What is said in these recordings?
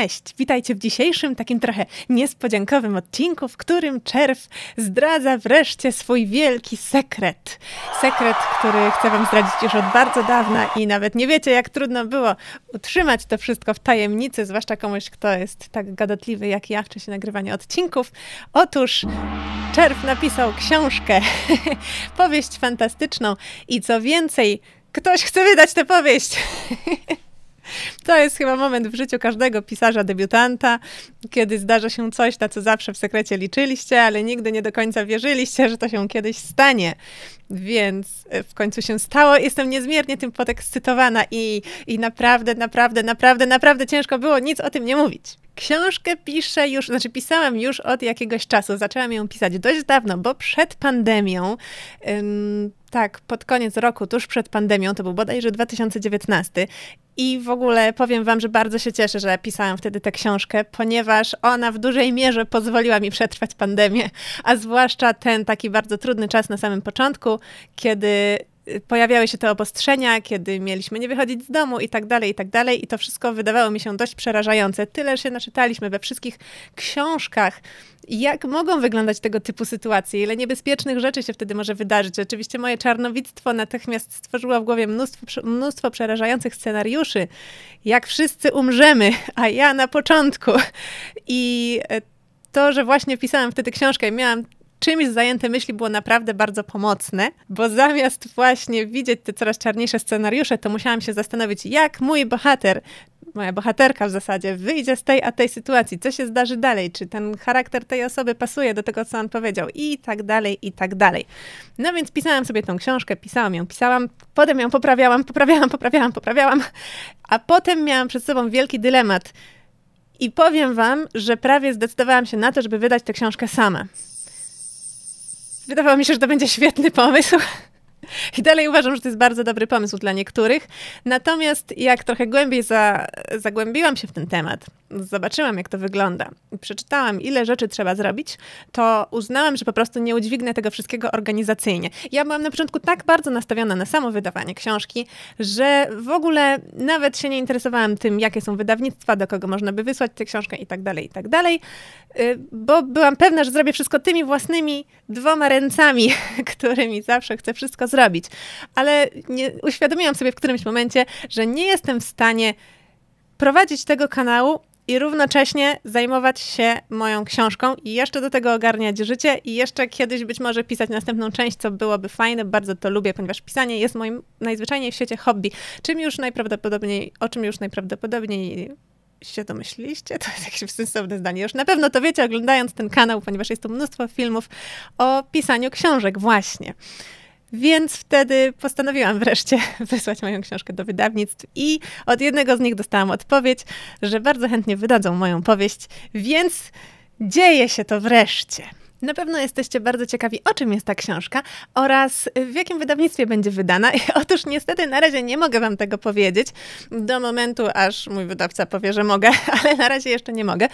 Cześć, witajcie w dzisiejszym takim trochę niespodziankowym odcinku, w którym Czerw zdradza wreszcie swój wielki sekret. Sekret, który chcę wam zdradzić już od bardzo dawna i nawet nie wiecie, jak trudno było utrzymać to wszystko w tajemnicy, zwłaszcza komuś, kto jest tak gadatliwy jak ja w czasie nagrywania odcinków. Otóż Czerw napisał książkę, powieść fantastyczną i co więcej, ktoś chce wydać tę powieść. To jest chyba moment w życiu każdego pisarza debiutanta, kiedy zdarza się coś, na co zawsze w sekrecie liczyliście, ale nigdy nie do końca wierzyliście, że to się kiedyś stanie. Więc e, w końcu się stało. Jestem niezmiernie tym podekscytowana i, i naprawdę, naprawdę, naprawdę, naprawdę ciężko było nic o tym nie mówić. Książkę piszę już, znaczy pisałam już od jakiegoś czasu. Zaczęłam ją pisać dość dawno, bo przed pandemią, ym, tak, pod koniec roku, tuż przed pandemią, to był bodajże 2019 i w ogóle powiem Wam, że bardzo się cieszę, że pisałam wtedy tę książkę, ponieważ ona w dużej mierze pozwoliła mi przetrwać pandemię, a zwłaszcza ten taki bardzo trudny czas na samym początku, kiedy pojawiały się te obostrzenia, kiedy mieliśmy nie wychodzić z domu i tak dalej, i tak dalej. I to wszystko wydawało mi się dość przerażające. Tyle się naczytaliśmy we wszystkich książkach, jak mogą wyglądać tego typu sytuacje, ile niebezpiecznych rzeczy się wtedy może wydarzyć. Oczywiście moje czarnowictwo natychmiast stworzyło w głowie mnóstwo, mnóstwo przerażających scenariuszy, jak wszyscy umrzemy, a ja na początku. I to, że właśnie pisałam wtedy książkę i miałam czymś zajęte myśli było naprawdę bardzo pomocne, bo zamiast właśnie widzieć te coraz czarniejsze scenariusze, to musiałam się zastanowić, jak mój bohater moja bohaterka w zasadzie wyjdzie z tej a tej sytuacji, co się zdarzy dalej, czy ten charakter tej osoby pasuje do tego, co on powiedział, i tak dalej, i tak dalej. No więc pisałam sobie tą książkę, pisałam ją, pisałam, potem ją poprawiałam, poprawiałam, poprawiałam, poprawiałam, a potem miałam przed sobą wielki dylemat. I powiem wam, że prawie zdecydowałam się na to, żeby wydać tę książkę sama. Wydawało mi się, że to będzie świetny pomysł. I dalej uważam, że to jest bardzo dobry pomysł dla niektórych. Natomiast jak trochę głębiej za, zagłębiłam się w ten temat, zobaczyłam, jak to wygląda, przeczytałam, ile rzeczy trzeba zrobić, to uznałam, że po prostu nie udźwignę tego wszystkiego organizacyjnie. Ja byłam na początku tak bardzo nastawiona na samo wydawanie książki, że w ogóle nawet się nie interesowałam tym, jakie są wydawnictwa, do kogo można by wysłać tę książkę i tak dalej, i tak dalej, y, bo byłam pewna, że zrobię wszystko tymi własnymi dwoma ręcami, którymi zawsze chcę wszystko zrobić zrobić. Ale nie, uświadomiłam sobie w którymś momencie, że nie jestem w stanie prowadzić tego kanału i równocześnie zajmować się moją książką i jeszcze do tego ogarniać życie i jeszcze kiedyś być może pisać następną część, co byłoby fajne, bardzo to lubię, ponieważ pisanie jest moim najzwyczajniej w świecie hobby, czym już najprawdopodobniej, o czym już najprawdopodobniej się domyśliście? to jest jakieś sensowne zdanie. Już na pewno to wiecie, oglądając ten kanał, ponieważ jest tu mnóstwo filmów o pisaniu książek właśnie. Więc wtedy postanowiłam wreszcie wysłać moją książkę do wydawnictw i od jednego z nich dostałam odpowiedź, że bardzo chętnie wydadzą moją powieść, więc dzieje się to wreszcie. Na pewno jesteście bardzo ciekawi, o czym jest ta książka oraz w jakim wydawnictwie będzie wydana. Otóż niestety na razie nie mogę Wam tego powiedzieć do momentu, aż mój wydawca powie, że mogę, ale na razie jeszcze nie mogę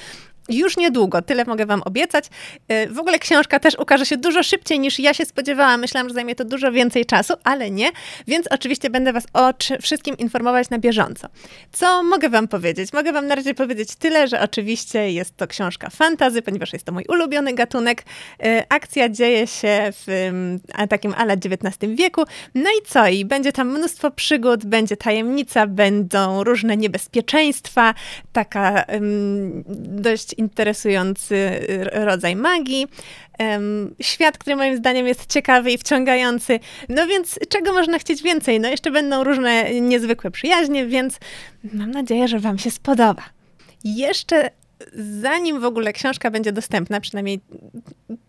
już niedługo, tyle mogę Wam obiecać. Y, w ogóle książka też ukaże się dużo szybciej niż ja się spodziewałam. Myślałam, że zajmie to dużo więcej czasu, ale nie, więc oczywiście będę Was o wszystkim informować na bieżąco. Co mogę Wam powiedzieć? Mogę Wam na razie powiedzieć tyle, że oczywiście jest to książka fantazy, ponieważ jest to mój ulubiony gatunek. Y, akcja dzieje się w mm, takim ala XIX wieku. No i co? I będzie tam mnóstwo przygód, będzie tajemnica, będą różne niebezpieczeństwa, taka mm, dość interesujący y, rodzaj magii. Świat, który moim zdaniem jest ciekawy i wciągający. No więc czego można chcieć więcej? No jeszcze będą różne niezwykłe przyjaźnie, więc mam nadzieję, że Wam się spodoba. Jeszcze zanim w ogóle książka będzie dostępna, przynajmniej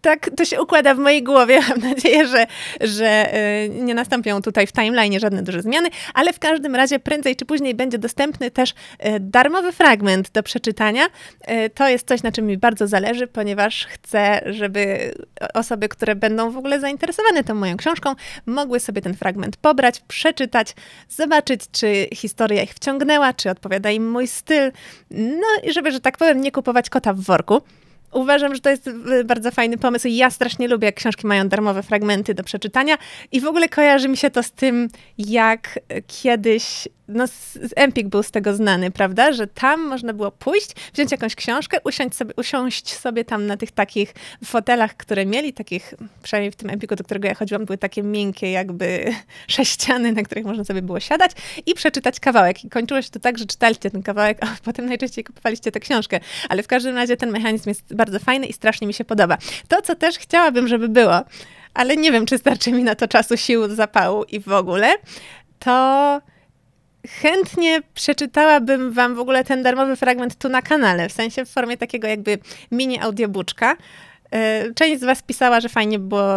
tak to się układa w mojej głowie, mam nadzieję, że, że y, nie nastąpią tutaj w timeline żadne duże zmiany, ale w każdym razie prędzej czy później będzie dostępny też y, darmowy fragment do przeczytania. Y, to jest coś, na czym mi bardzo zależy, ponieważ chcę, żeby osoby, które będą w ogóle zainteresowane tą moją książką, mogły sobie ten fragment pobrać, przeczytać, zobaczyć, czy historia ich wciągnęła, czy odpowiada im mój styl, no i żeby, że tak powiem, nie kupować kota w worku. Uważam, że to jest y, bardzo fajny pomysł i ja strasznie lubię, jak książki mają darmowe fragmenty do przeczytania i w ogóle kojarzy mi się to z tym, jak kiedyś no, Empik był z tego znany, prawda? Że tam można było pójść, wziąć jakąś książkę, usiąść sobie, usiąść sobie tam na tych takich fotelach, które mieli, takich, przynajmniej w tym Empiku, do którego ja chodziłam, były takie miękkie jakby sześciany, na których można sobie było siadać i przeczytać kawałek. I kończyło się to tak, że czytaliście ten kawałek, a potem najczęściej kupowaliście tę książkę. Ale w każdym razie ten mechanizm jest bardzo fajny i strasznie mi się podoba. To, co też chciałabym, żeby było, ale nie wiem, czy starczy mi na to czasu, sił, zapału i w ogóle, to chętnie przeczytałabym wam w ogóle ten darmowy fragment tu na kanale, w sensie w formie takiego jakby mini audiobuczka, E, część z was pisała, że fajnie było,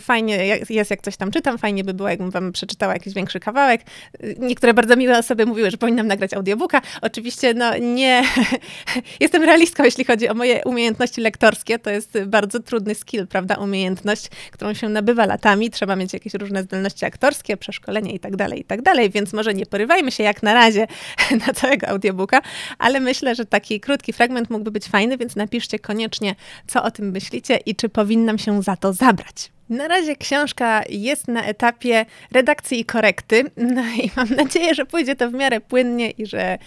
fajnie jest jak coś tam czytam, fajnie by było, jakbym wam przeczytała jakiś większy kawałek. E, niektóre bardzo miłe osoby mówiły, że powinnam nagrać audiobooka. Oczywiście, no nie, jestem realistką, jeśli chodzi o moje umiejętności lektorskie. To jest bardzo trudny skill, prawda, umiejętność, którą się nabywa latami. Trzeba mieć jakieś różne zdolności aktorskie, przeszkolenie i tak dalej, i tak dalej, więc może nie porywajmy się jak na razie na całego audiobooka, ale myślę, że taki krótki fragment mógłby być fajny, więc napiszcie koniecznie, co o tym myślicie myślicie i czy powinnam się za to zabrać? Na razie książka jest na etapie redakcji i korekty, no i mam nadzieję, że pójdzie to w miarę płynnie i że,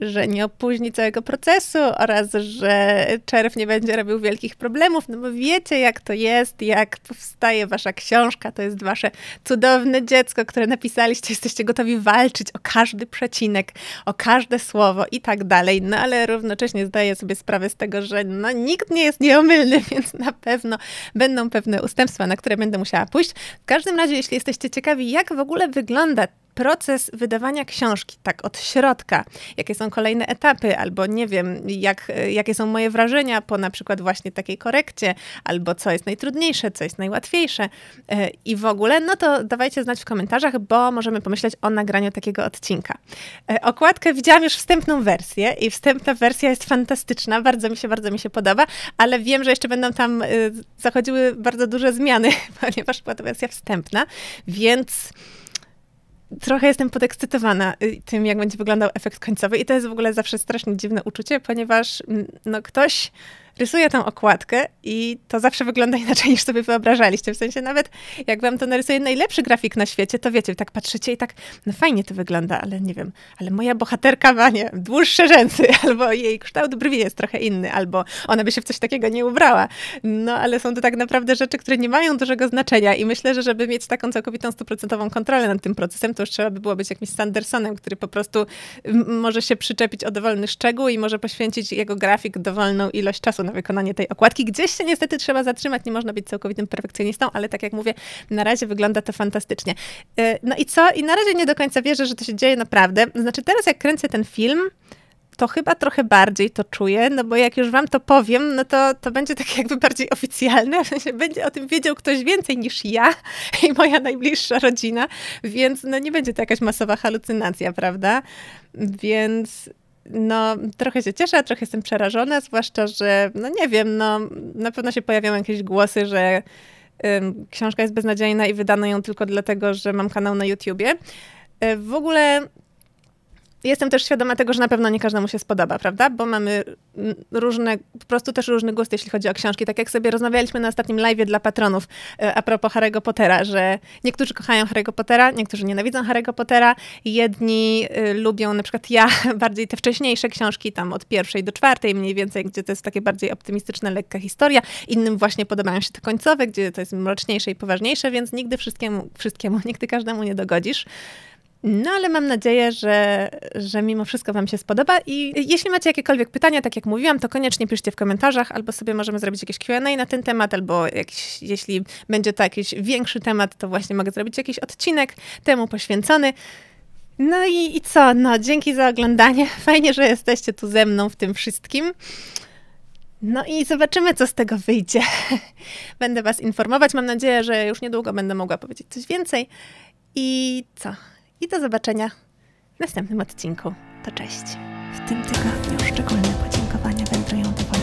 że nie opóźni całego procesu oraz, że czerw nie będzie robił wielkich problemów, no bo wiecie jak to jest, jak powstaje wasza książka, to jest wasze cudowne dziecko, które napisaliście, jesteście gotowi walczyć o każdy przecinek, o każde słowo i tak dalej, no ale równocześnie zdaję sobie sprawę z tego, że no, nikt nie jest nieomylny, więc na pewno będą pewne ustępstwa, przestępstwa, na które będę musiała pójść. W każdym razie, jeśli jesteście ciekawi, jak w ogóle wygląda proces wydawania książki, tak od środka, jakie są kolejne etapy, albo nie wiem, jak, jakie są moje wrażenia po na przykład właśnie takiej korekcie, albo co jest najtrudniejsze, co jest najłatwiejsze e, i w ogóle, no to dawajcie znać w komentarzach, bo możemy pomyśleć o nagraniu takiego odcinka. E, okładkę widziałam już wstępną wersję i wstępna wersja jest fantastyczna, bardzo mi się, bardzo mi się podoba, ale wiem, że jeszcze będą tam e, zachodziły bardzo duże zmiany, ponieważ była to wersja wstępna, więc trochę jestem podekscytowana y, tym, jak będzie wyglądał efekt końcowy i to jest w ogóle zawsze strasznie dziwne uczucie, ponieważ mm, no, ktoś rysuję tą okładkę i to zawsze wygląda inaczej niż sobie wyobrażaliście. W sensie nawet jak wam to narysuje najlepszy grafik na świecie, to wiecie, tak patrzycie i tak, no fajnie to wygląda, ale nie wiem, ale moja bohaterka ma, nie dłuższe rzęsy, albo jej kształt brwi jest trochę inny, albo ona by się w coś takiego nie ubrała. No ale są to tak naprawdę rzeczy, które nie mają dużego znaczenia i myślę, że żeby mieć taką całkowitą, stuprocentową kontrolę nad tym procesem, to już trzeba by było być jakimś Sandersonem, który po prostu może się przyczepić o dowolny szczegół i może poświęcić jego grafik dowolną ilość czasu na wykonanie tej okładki. Gdzieś się niestety trzeba zatrzymać, nie można być całkowitym perfekcjonistą, ale tak jak mówię, na razie wygląda to fantastycznie. Y, no i co? I na razie nie do końca wierzę, że to się dzieje naprawdę. Znaczy teraz jak kręcę ten film, to chyba trochę bardziej to czuję, no bo jak już wam to powiem, no to, to będzie tak jakby bardziej oficjalne, w sensie będzie o tym wiedział ktoś więcej niż ja i moja najbliższa rodzina, więc no nie będzie to jakaś masowa halucynacja, prawda? Więc no, trochę się cieszę, trochę jestem przerażona, zwłaszcza, że, no nie wiem, no, na pewno się pojawiają jakieś głosy, że książka jest beznadziejna i wydano ją tylko dlatego, że mam kanał na YouTubie. Y, w ogóle Jestem też świadoma tego, że na pewno nie każdemu się spodoba, prawda? Bo mamy różne, po prostu też różny gust, jeśli chodzi o książki. Tak jak sobie rozmawialiśmy na ostatnim live dla patronów e, a propos Harry'ego Pottera, że niektórzy kochają Harry'ego Pottera, niektórzy nienawidzą Harry'ego Pottera, jedni e, lubią, na przykład ja, bardziej te wcześniejsze książki, tam od pierwszej do czwartej mniej więcej, gdzie to jest takie bardziej optymistyczne, lekka historia. Innym właśnie podobają się te końcowe, gdzie to jest mroczniejsze i poważniejsze, więc nigdy wszystkiemu, wszystkiemu nigdy każdemu nie dogodzisz. No, ale mam nadzieję, że, że mimo wszystko Wam się spodoba. I jeśli macie jakiekolwiek pytania, tak jak mówiłam, to koniecznie piszcie w komentarzach, albo sobie możemy zrobić jakieś QA na ten temat, albo jakiś, jeśli będzie to jakiś większy temat, to właśnie mogę zrobić jakiś odcinek temu poświęcony. No i, i co? No, dzięki za oglądanie. Fajnie, że jesteście tu ze mną w tym wszystkim. No i zobaczymy, co z tego wyjdzie. Będę Was informować. Mam nadzieję, że już niedługo będę mogła powiedzieć coś więcej. I co? i do zobaczenia w następnym odcinku. To cześć. W tym tygodniu szczególne podziękowania wędrują do